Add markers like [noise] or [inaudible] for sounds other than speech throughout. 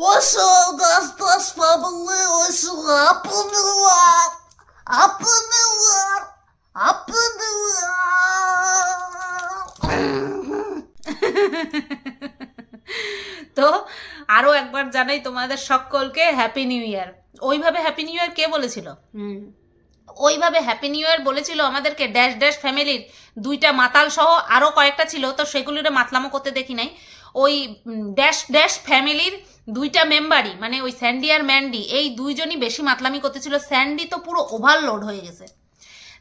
我手が少し побылилась, апнула, апнула, апнула. তো আরও একবার জানাই তোমাদের সকলকে হ্যাপি নিউ ইয়ার ওইভাবে হ্যাপি নিউ ইয়ার কে বলেছিল ওইভাবে হ্যাপি নিউ ইয়ার বলেছিল আমাদেরকে ড্যাশ ড্যাশ ফ্যামিলির দুইটা মাতাল সহ আরও কয়েকটা ছিল তো সেগুলির মাতলামো করতে দেখি নাই ওই ড্যাশ ড্যাশ ফ্যামিলির দুইটা মেম্বারই মানে ওই স্যান্ডি আর ম্যান্ডি এই দুইজনই বেশি মাতলামি করতেছিল স্যান্ডি তো পুরো ওভারলোড হয়ে গেছে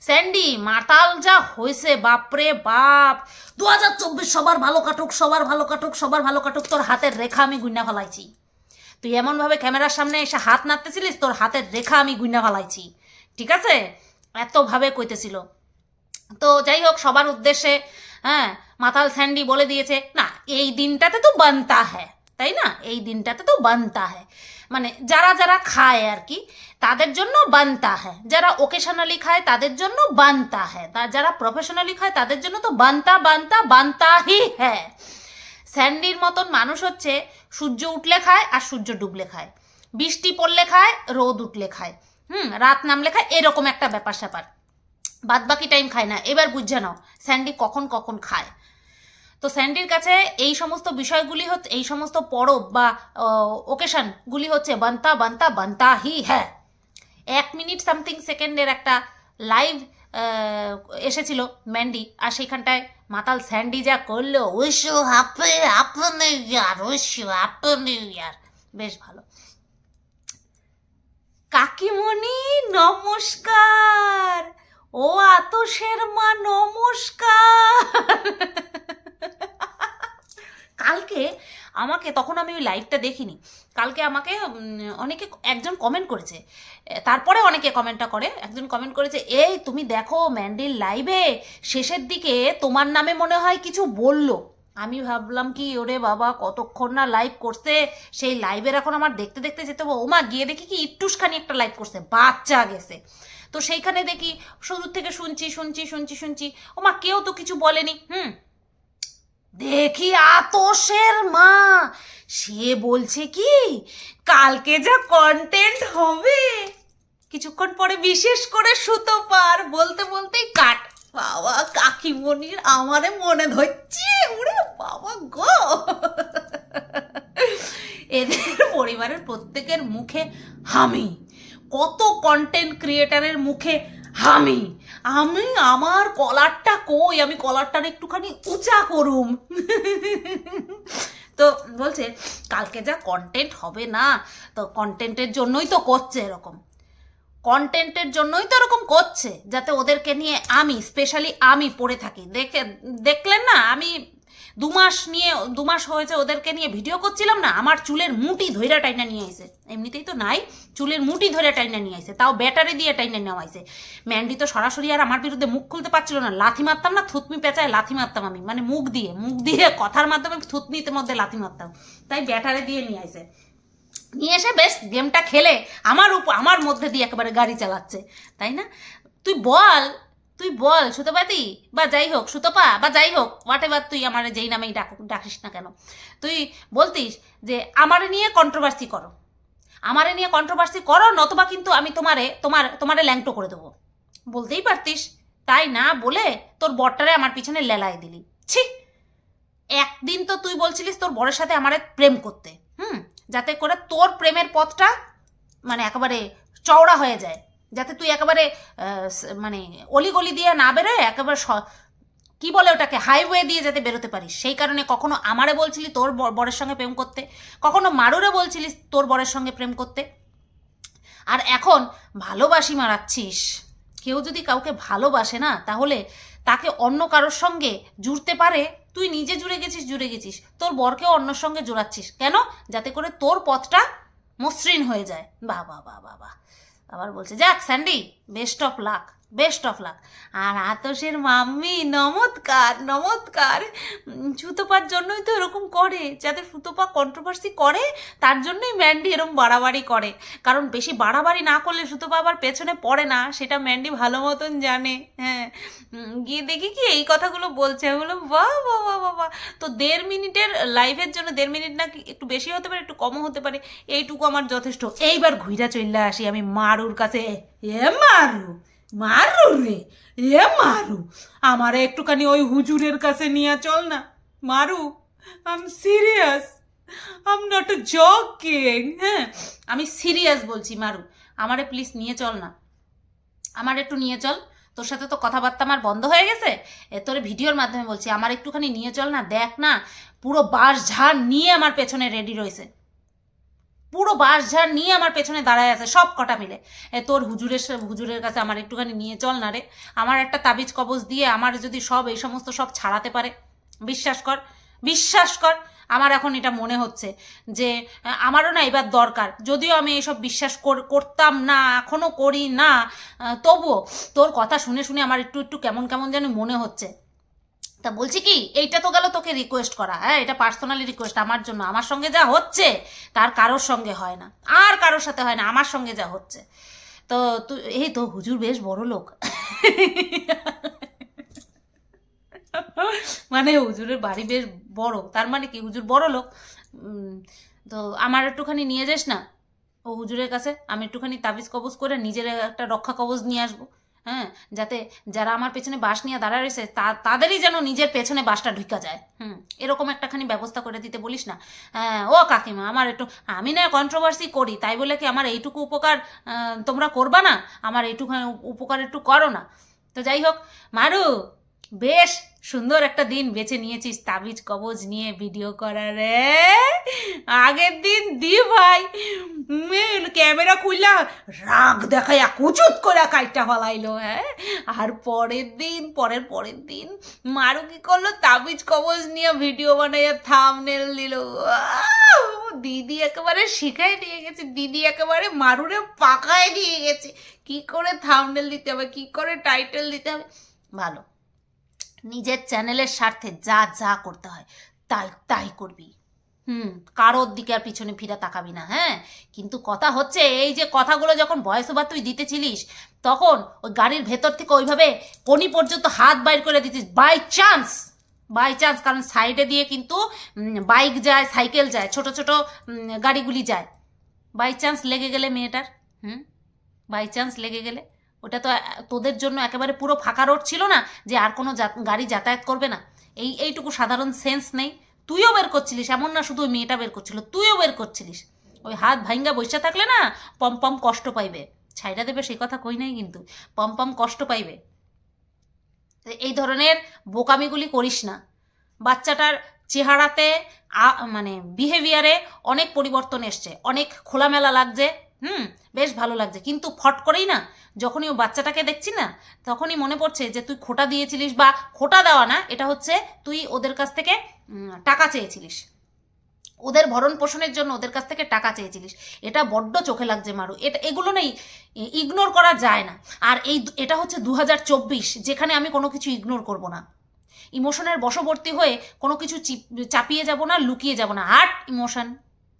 স্যান্ডি মাতাল যা হয়েছে বাপরে বাপ দু হাজার চব্বিশ সবার ভালো কাটুক সবার ভালো কাটুক সবার ভালো কাটুক তোর হাতের রেখা আমি গুইনা ফেলাইছি তুই এমনভাবে ক্যামেরার সামনে এসে হাত নাড়তেছিলিস তোর হাতের রেখা আমি গুইনা ফেলাইছি ঠিক আছে এতভাবে কইতেছিল তো যাই হোক সবার উদ্দেশ্যে হ্যাঁ মাতাল স্যান্ডি বলে দিয়েছে না এই দিনটাতে তো বানতা হ্যাঁ তাই না এই দিনটাতে তো বানতা হ্যায় মানে যারা যারা খায় আর কি তাদের জন্য বানতা হ্যায় যারা ওকেশনালি খায় তাদের জন্য বানতা হ্যায় যারা প্রফেশনালি খায় তাদের জন্য তো বানতা বানতা বানতা হি হ্যায় স্যান্ডির মতন মানুষ হচ্ছে সূর্য উঠলে খায় আর সূর্য ডুবলে খায় বৃষ্টি পড়লে খায় রোদ উঠলে খায় হুম রাত নামলে খায় এরকম একটা ব্যাপার স্যাপার বাদ বাকি টাইম খায় না এবার বুঝছে নাও স্যান্ডি কখন কখন খায় তো স্যান্ডির কাছে এই সমস্ত বিষয়গুলি হচ্ছে এই সমস্ত পরব বা ওকেশনগুলি হচ্ছে বান্তা বান্তা বান্তা হি হ্যাঁ এক মিনিট সামথিং সেকেন্ডের একটা লাইভ এসেছিল ম্যান্ডি আর সেইখানটায় মাতাল স্যান্ডি যা করলো ওইসো হাপে নিউ ইয়ার ওইসো নিউ ইয়ার বেশ ভালো কাকিমণি নমস্কার ও আতসের মা নমস্কার কালকে আমাকে তখন আমি ওই লাইভটা দেখিনি কালকে আমাকে অনেকে একজন কমেন্ট করেছে তারপরে অনেকে কমেন্টটা করে একজন কমেন্ট করেছে এই তুমি দেখো ম্যান্ডেল লাইভে শেষের দিকে তোমার নামে মনে হয় কিছু বললো আমি ভাবলাম কি ওরে বাবা কতক্ষণ না লাইভ করছে সেই লাইভের এখন আমার দেখতে দেখতে যেতে হবে ওমা গিয়ে দেখি কি একটুসখানি একটা লাইভ করছে বাচ্চা গেছে তো সেইখানে দেখি শুরু থেকে শুনছি শুনছি শুনছি শুনছি ওমা কেউ তো কিছু বলেনি হুম দেখি আতসের মা সে বলছে কি কালকে যা কন্টেন্ট হবে কিছুক্ষণ পরে বিশেষ করে সুতো পার বলতে বলতেই কাট বাবা কাকিমণির আমারে মনে ধরছে ওরে বাবা গো এদের পরিবারের প্রত্যেকের মুখে হামি কত কন্টেন্ট ক্রিয়েটারের মুখে আমি আমি আমার কলারটা কই আমি কলারটার একটুখানি উঁচা করুম তো বলছে কালকে যা কন্টেন্ট হবে না তো কন্টেন্টের জন্যই তো করছে এরকম কন্টেন্টের জন্যই তো এরকম করছে যাতে ওদেরকে নিয়ে আমি স্পেশালি আমি পড়ে থাকি দেখে দেখলেন না আমি দুমাস নিয়ে দু মাস হয়েছে ওদেরকে নিয়ে ভিডিও করছিলাম না আমার চুলের মুটি ধৈরা টাইনা নিয়ে আইসে এমনিতেই তো নাই চুলের মুটি ধৈরা টাইনা নিয়ে আইসে তাও ব্যাটারি দিয়ে টাইনা নেওয়া আইসে ম্যান্ডি তো সরাসরি আর আমার বিরুদ্ধে মুখ খুলতে পারছিল না লাথি মারতাম না থুতমি পেঁচায় লাথি মারতাম আমি মানে মুখ দিয়ে মুখ দিয়ে কথার মাধ্যমে থুতমিতে মধ্যে লাথি মারতাম তাই ব্যাটারি দিয়ে নিয়ে আইসে নিয়ে এসে বেশ গেমটা খেলে আমার উপর আমার মধ্যে দিয়ে একেবারে গাড়ি চালাচ্ছে তাই না তুই বল তুই বল সুতপাতি বা যাই হোক সুতপা বা যাই হোক হোয়াট এভার তুই আমার যেই নামেই ডাক ডাকিস না কেন তুই বলতিস যে আমারে নিয়ে কন্ট্রোভার্সি করো আমারে নিয়ে কন্ট্রোভার্সি করো নতবা কিন্তু আমি তোমারে তোমার তোমারে ল্যাংটো করে দেবো বলতেই পারতিস তাই না বলে তোর বরটারে আমার পিছনে লেলাই দিলি ছি একদিন তো তুই বলছিলিস তোর বরের সাথে আমার প্রেম করতে হুম যাতে করে তোর প্রেমের পথটা মানে একেবারে চওড়া হয়ে যায় যাতে তুই একেবারে মানে অলিগলি দিয়ে না বেরোয় একেবারে কি বলে ওটাকে হাইওয়ে দিয়ে যাতে বেরোতে পারিস সেই কারণে কখনো আমারে বলছিলি তোর বরের সঙ্গে প্রেম করতে কখনো মারুরে বলছিলিস তোর বরের সঙ্গে প্রেম করতে আর এখন ভালোবাসি মারাচ্ছিস কেউ যদি কাউকে ভালোবাসে না তাহলে তাকে অন্য কারোর সঙ্গে জুড়তে পারে তুই নিজে জুড়ে গেছিস জুড়ে গেছিস তোর বরকেও অন্যর সঙ্গে জোড়াচ্ছিস কেন যাতে করে তোর পথটা মসৃণ হয়ে যায় বা বাহ বা বা আবার বলছে যাক Sandy best of luck best of luck আর আতসের মাম্মি নমৎকার নমৎকার সুতোপার জন্যই তো এরকম করে যাদের সুতোপা কন্ট্রোভার্সি করে তার জন্যই ম্যান্ডি এরম বাড়াবাড়ি করে কারণ বেশি বাড়াবাড়ি না করলে সুতোপা আবার পেছনে পড়ে না সেটা ম্যান্ডি ভালো মতন জানে হ্যাঁ গিয়ে দেখি কি এই কথাগুলো বলছে বলো বা বা বা বা বা তো দেড় মিনিটের লাইফের জন্য দেড় মিনিট না একটু বেশি হতে পারে একটু কমও হতে পারে এইটুকু আমার যথেষ্ট এইবার ঘুইরা চললে আসি আমি মারুর কাছে এ মারু মারু রে এ মারু আমার একটুখানি ওই হুজুরের কাছে নিয়ে চল না মারু I'm serious I'm not joking হ্যাঁ আমি সিরিয়াস বলছি মারু আমারে প্লিজ নিয়ে চল না আমার একটু নিয়ে চল তোর সাথে তো কথাবার্তা আমার বন্ধ হয়ে গেছে তোর ভিডিওর মাধ্যমে বলছি আমার একটুখানি নিয়ে চল না দেখ না পুরো বাস ঝাড় নিয়ে আমার পেছনে রেডি রয়েছে পুরো বাঁশঝাড় নিয়ে আমার পেছনে দাঁড়ায় আছে সব কটা মিলে তোর হুজুরের হুজুরের কাছে আমার একটুখানি নিয়ে চল না রে আমার একটা তাবিজ কবজ দিয়ে আমার যদি সব এই সমস্ত সব ছাড়াতে পারে বিশ্বাস কর বিশ্বাস কর আমার এখন এটা মনে হচ্ছে যে আমারও না এবার দরকার যদিও আমি এসব বিশ্বাস করতাম না এখনও করি না তবুও তোর কথা শুনে শুনে আমার একটু একটু কেমন কেমন যেন মনে হচ্ছে তা বলছি কি এইটা তো গেল তোকে রিকোয়েস্ট করা হ্যাঁ এটা পার্সোনালি রিকোয়েস্ট আমার জন্য আমার সঙ্গে যা হচ্ছে তার কারোর সঙ্গে হয় না আর কারোর সাথে হয় না আমার সঙ্গে যা হচ্ছে তো তুই এই তো হুজুর বেশ বড় লোক মানে হুজুরের বাড়ি বেশ বড় তার মানে কি হুজুর বড় লোক তো আমার একটুখানি নিয়ে যাস না ও হুজুরের কাছে আমি একটুখানি তাবিজ কবজ করে নিজের একটা রক্ষা কবজ নিয়ে আসবো হ্যাঁ যাতে যারা আমার পেছনে বাস নিয়ে দাঁড়া রয়েছে তা তাদেরই যেন নিজের পেছনে বাসটা ঢুকা যায় হুম এরকম একটাখানি ব্যবস্থা করে দিতে বলিস না হ্যাঁ, ও কাকিমা আমার একটু আমি না কন্ট্রোভার্সি করি তাই বলে কি আমার এইটুকু উপকার তোমরা করবা না আমার এইটুকু উপকার একটু করো না তো যাই হোক মারু বেশ সুন্দর একটা দিন বেছে নিয়েছিস তাবিজ কবজ নিয়ে ভিডিও করার আগের দিন দি ভাই ক্যামেরা খুললা রাগ দেখায় কুচুত করে কাইটা ফলাইলো হ্যাঁ আর পরের দিন পরের পরের দিন মারু কি করলো তাবিজ কবজ নিয়ে ভিডিও বানাইয়া থামনেল দিল দিদি একেবারে শিখাই দিয়ে গেছে দিদি একেবারে মারুরে পাকায় দিয়ে গেছে কি করে থামনেল দিতে হবে কি করে টাইটেল দিতে হবে ভালো নিজের চ্যানেলের স্বার্থে যা যা করতে হয় তাই তাই করবি হুম কারোর দিকে আর পিছনে ফিরে তাকাবি না হ্যাঁ কিন্তু কথা হচ্ছে এই যে কথাগুলো যখন বয়স ওভার তুই দিতেছিলিস তখন ওই গাড়ির ভেতর থেকে ওইভাবে কোনি পর্যন্ত হাত বাইর করে দিতিস বাই চান্স বাই চান্স কারণ সাইডে দিয়ে কিন্তু বাইক যায় সাইকেল যায় ছোট ছোট গাড়িগুলি যায় বাই চান্স লেগে গেলে মেয়েটার হুম বাই চান্স লেগে গেলে ওটা তো তোদের জন্য একেবারে পুরো ফাঁকা রোড ছিল না যে আর কোনো গাড়ি যাতায়াত করবে না এই এইটুকু সাধারণ সেন্স নেই তুইও বের করছিলিস এমন না শুধু ওই মেয়েটা বের করছিল তুইও বের করছিলিস ওই হাত ভাইঙ্গা বৈশা থাকলে না পম পম কষ্ট পাইবে ছাইরা দেবে সেই কথা কই নাই কিন্তু পম পম কষ্ট পাইবে এই ধরনের বোকামিগুলি করিস না বাচ্চাটার চেহারাতে মানে বিহেভিয়ারে অনেক পরিবর্তন এসছে অনেক খোলামেলা লাগছে হুম বেশ ভালো লাগছে কিন্তু ফট করেই না যখনই ও বাচ্চাটাকে দেখছি না তখনই মনে পড়ছে যে তুই খোটা দিয়েছিলিস বা খোটা দেওয়া না এটা হচ্ছে তুই ওদের কাছ থেকে টাকা চেয়েছিলিস ওদের ভরণ পোষণের জন্য ওদের কাছ থেকে টাকা চেয়েছিলিস এটা বড্ড চোখে লাগছে মারু এটা এগুলো নেই ইগনোর করা যায় না আর এই এটা হচ্ছে দু যেখানে আমি কোনো কিছু ইগনোর করব না ইমোশনের বশবর্তী হয়ে কোনো কিছু চাপিয়ে যাব না লুকিয়ে যাব না হার্ট ইমোশন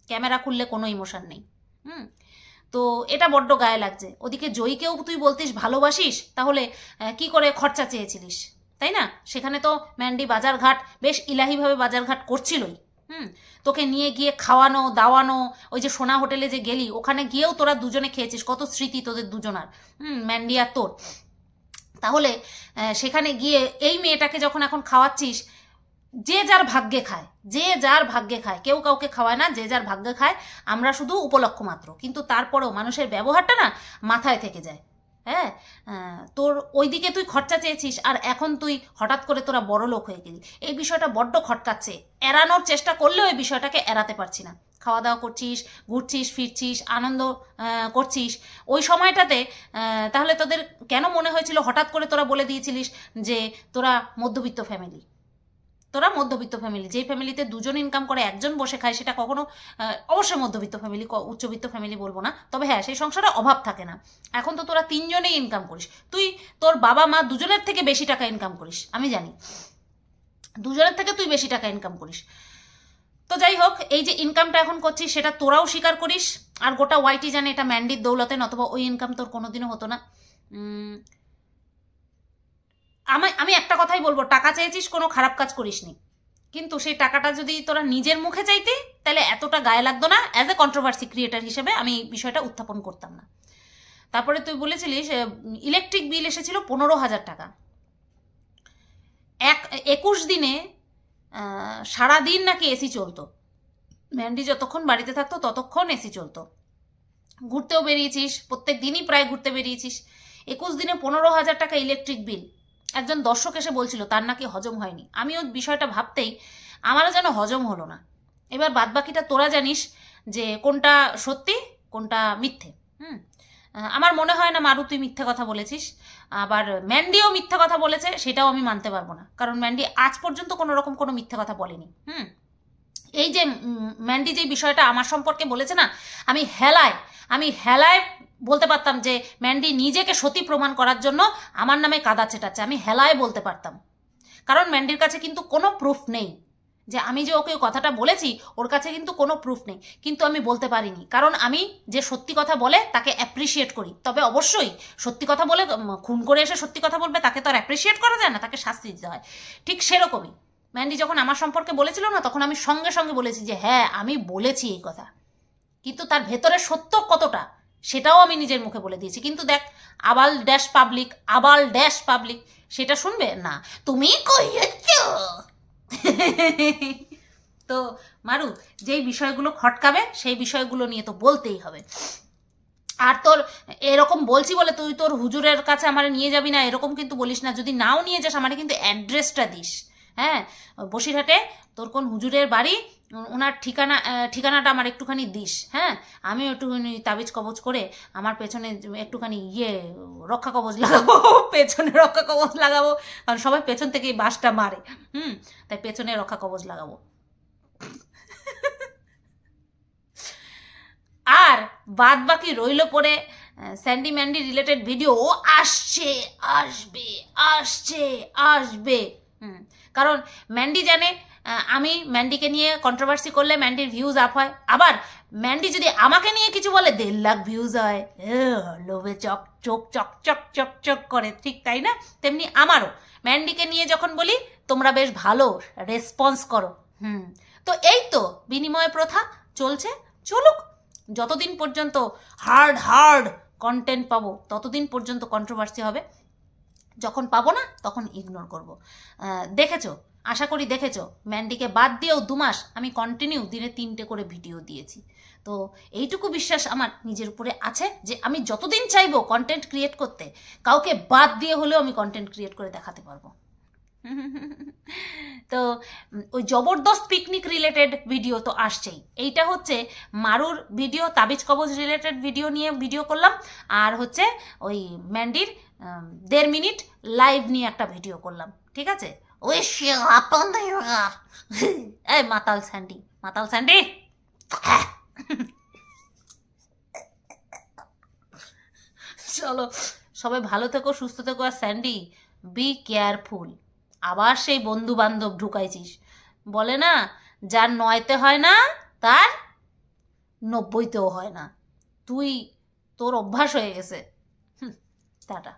ক্যামেরা খুললে কোনো ইমোশন নেই হুম তো এটা বড্ড গায়ে লাগছে ওদিকে জয়ীকেও তুই বলতিস ভালোবাসিস তাহলে কি করে খরচা চেয়েছিলিস তাই না সেখানে তো ম্যান্ডি বাজারঘাট বেশ ইলাহিভাবে বাজারঘাট করছিলই হুম তোকে নিয়ে গিয়ে খাওয়ানো দাওয়ানো ওই যে সোনা হোটেলে যে গেলি ওখানে গিয়েও তোরা দুজনে খেয়েছিস কত স্মৃতি তোদের দুজনার হুম ম্যান্ডি আর তোর তাহলে সেখানে গিয়ে এই মেয়েটাকে যখন এখন খাওয়াচ্ছিস যে যার ভাগ্যে খায় যে যার ভাগ্যে খায় কেউ কাউকে খাওয়ায় না যে যার ভাগ্যে খায় আমরা শুধু উপলক্ষ মাত্র কিন্তু তারপরেও মানুষের ব্যবহারটা না মাথায় থেকে যায় হ্যাঁ তোর ওইদিকে তুই খরচা চেয়েছিস আর এখন তুই হঠাৎ করে তোরা বড় লোক হয়ে গেলি এই বিষয়টা বড্ড খটকাচ্ছে এড়ানোর চেষ্টা করলেও এই বিষয়টাকে এড়াতে পারছি না খাওয়া দাওয়া করছিস ঘুরছিস ফিরছিস আনন্দ করছিস ওই সময়টাতে তাহলে তোদের কেন মনে হয়েছিল হঠাৎ করে তোরা বলে দিয়েছিলিস যে তোরা মধ্যবিত্ত ফ্যামিলি তোরা মধ্যবিত্ত ফ্যামিলি যেই ফ্যামিলিতে দুজন ইনকাম করে একজন বসে খায় সেটা কখনো অবশ্যই মধ্যবিত্ত ফ্যামিলি উচ্চবিত্ত ফ্যামিলি বলবো না তবে হ্যাঁ সেই সংসারে অভাব থাকে না এখন তো তোরা তিনজনেই ইনকাম করিস তুই তোর বাবা মা দুজনের থেকে বেশি টাকা ইনকাম করিস আমি জানি দুজনের থেকে তুই বেশি টাকা ইনকাম করিস তো যাই হোক এই যে ইনকামটা এখন করছিস সেটা তোরাও স্বীকার করিস আর গোটা ওয়াইটি জানে এটা ম্যান্ডির দৌলতে অথবা ওই ইনকাম তোর কোনোদিনও হতো না আমি আমি একটা কথাই বলবো টাকা চাইছিস কোনো খারাপ কাজ করিসনি কিন্তু সেই টাকাটা যদি তোরা নিজের মুখে চাইতি তাহলে এতটা গায়ে লাগতো না অ্যাজ এ কন্ট্রোভার্সি ক্রিয়েটার হিসেবে আমি বিষয়টা উত্থাপন করতাম না তারপরে তুই বলেছিলিস ইলেকট্রিক বিল এসেছিল পনেরো হাজার টাকা এক একুশ দিনে সারাদিন নাকি এসি চলতো ম্যান্ডি যতক্ষণ বাড়িতে থাকতো ততক্ষণ এসি চলতো ঘুরতেও বেরিয়েছিস প্রত্যেক দিনই প্রায় ঘুরতে বেরিয়েছিস একুশ দিনে পনেরো হাজার টাকা ইলেকট্রিক বিল একজন দর্শক এসে বলছিল তার নাকি হজম হয়নি আমি ওই বিষয়টা ভাবতেই আমারও যেন হজম হলো না এবার বাদবাকিটা তোরা জানিস যে কোনটা সত্যি কোনটা মিথ্যে হুম আমার মনে হয় না মারু তুই মিথ্যে কথা বলেছিস আবার ম্যান্ডিও মিথ্যে কথা বলেছে সেটাও আমি মানতে পারবো না কারণ ম্যান্ডি আজ পর্যন্ত কোনো রকম কোনো মিথ্যে কথা বলেনি হুম এই যে ম্যান্ডি যে বিষয়টা আমার সম্পর্কে বলেছে না আমি হেলায় আমি হেলায় বলতে পারতাম যে ম্যান্ডি নিজেকে সতী প্রমাণ করার জন্য আমার নামে কাদা ছেটাচ্ছে আমি হেলায় বলতে পারতাম কারণ ম্যান্ডির কাছে কিন্তু কোনো প্রুফ নেই যে আমি যে ওকে কথাটা বলেছি ওর কাছে কিন্তু কোনো প্রুফ নেই কিন্তু আমি বলতে পারিনি কারণ আমি যে সত্যি কথা বলে তাকে অ্যাপ্রিসিয়েট করি তবে অবশ্যই সত্যি কথা বলে খুন করে এসে সত্যি কথা বলবে তাকে তো আর অ্যাপ্রিসিয়েট করা যায় না তাকে শাস্তি দিতে হয় ঠিক সেরকমই ম্যান্ডি যখন আমার সম্পর্কে বলেছিল না তখন আমি সঙ্গে সঙ্গে বলেছি যে হ্যাঁ আমি বলেছি এই কথা কিন্তু তার ভেতরে সত্য কতটা সেটাও আমি নিজের মুখে বলে দিয়েছি কিন্তু দেখ আবাল ড্যাশ পাবলিক আবাল ড্যাশ পাবলিক সেটা শুনবে না তুমি তো মারু যেই বিষয়গুলো খটকাবে সেই বিষয়গুলো নিয়ে তো বলতেই হবে আর তোর এরকম বলছি বলে তুই তোর হুজুরের কাছে আমার নিয়ে যাবি না এরকম কিন্তু বলিস না যদি নাও নিয়ে যাস আমার কিন্তু অ্যাড্রেসটা দিস হ্যাঁ বসিরহাটে তোর কোন হুজুরের বাড়ি ওনার ঠিকানা ঠিকানাটা আমার একটুখানি দিস হ্যাঁ আমি একটুখানি তাবিজ কবজ করে আমার পেছনে একটুখানি ইয়ে রক্ষা কবজ লাগাবো [laughs] পেছনে রক্ষা কবজ লাগাবো কারণ সবাই পেছন থেকেই বাসটা মারে হুম তাই পেছনে রক্ষা কবজ লাগাবো আর বাদ বাকি রইল পরে স্যান্ডি ম্যান্ডি রিলেটেড ভিডিও আসছে আসবে আসছে আসবে হুম কারণ ম্যান্ডি জানে আমি ম্যান্ডিকে নিয়ে কন্ট্রোভার্সি করলে ম্যান্ডির ভিউজ আপ হয় আবার ম্যান্ডি যদি আমাকে নিয়ে কিছু বলে দেড় লাখ ভিউজ হয় লোভে চক চোখ চক চক চক চক করে ঠিক তাই না তেমনি আমারও ম্যান্ডিকে নিয়ে যখন বলি তোমরা বেশ ভালো রেসপন্স করো হুম তো এই তো বিনিময় প্রথা চলছে চলুক যতদিন পর্যন্ত হার্ড হার্ড কন্টেন্ট পাবো ততদিন পর্যন্ত কন্ট্রোভার্সি হবে যখন পাবো না তখন ইগনোর করব। দেখেছো আশা করি দেখেছো ম্যান্ডিকে বাদ দিয়েও দু মাস আমি কন্টিনিউ দিনে তিনটে করে ভিডিও দিয়েছি তো এইটুকু বিশ্বাস আমার নিজের উপরে আছে যে আমি যতদিন চাইবো কন্টেন্ট ক্রিয়েট করতে কাউকে বাদ দিয়ে হলেও আমি কন্টেন্ট ক্রিয়েট করে দেখাতে পারবো [laughs] তো ওই জবরদস্ত পিকনিক রিলেটেড ভিডিও তো আসছেই এইটা হচ্ছে মারুর ভিডিও তাবিজ কবজ রিলেটেড ভিডিও নিয়ে ভিডিও করলাম আর হচ্ছে ওই ম্যান্ডির দেড় মিনিট লাইভ নিয়ে একটা ভিডিও করলাম ঠিক আছে ওই মাতাল স্যান্ডি মাতাল স্যান্ডি চলো সবাই ভালো থেকো সুস্থ থেকো আর স্যান্ডি বি কেয়ারফুল আবার সেই বন্ধু বান্ধব ঢুকাইছিস বলে না যার নয়তে হয় না তার নব্বইতেও হয় না তুই তোর অভ্যাস হয়ে গেছে টাটা